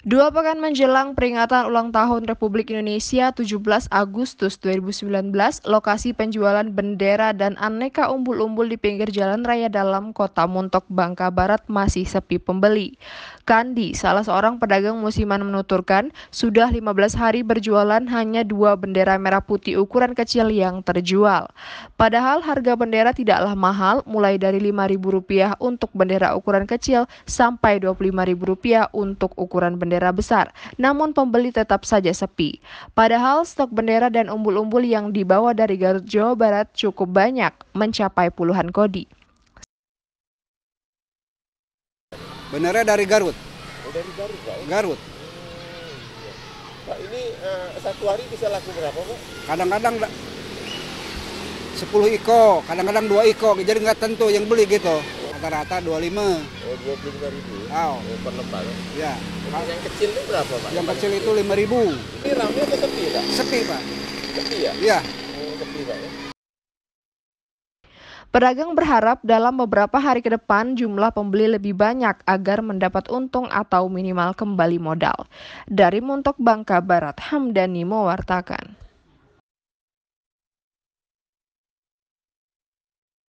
Dua pekan menjelang peringatan ulang tahun Republik Indonesia 17 Agustus 2019, lokasi penjualan bendera dan aneka umbul-umbul di pinggir jalan raya dalam kota Montok, Bangka Barat masih sepi pembeli. Kandi, salah seorang pedagang musiman menuturkan, sudah 15 hari berjualan hanya dua bendera merah putih ukuran kecil yang terjual. Padahal harga bendera tidaklah mahal, mulai dari Rp5.000 untuk bendera ukuran kecil sampai Rp25.000 untuk ukuran bendera bendera besar, namun pembeli tetap saja sepi. Padahal stok bendera dan umbul-umbul yang dibawa dari Garut, Jawa Barat cukup banyak, mencapai puluhan kodi. Bendera dari Garut. Oh, dari Garut, Pak. Garut. Pak, ini uh, satu hari bisa laku berapa, Pak? Kadang-kadang 10 iko, kadang-kadang 2 iko, jadi nggak tentu yang beli gitu rata-rata 25. Oh, 25 ribu. Oh. oh per lembar. Ya. Kalau yang kecil itu berapa, Pak? Yang kecil itu 5 ribu. Ini ramai atau sepi, Pak? Sepi, Pak. Sepi ya? Iya. Oh, sepi, Pak. Ya? Pedagang berharap dalam beberapa hari ke depan jumlah pembeli lebih banyak agar mendapat untung atau minimal kembali modal. Dari Montok Bangka Barat, Hamdani mewartakan.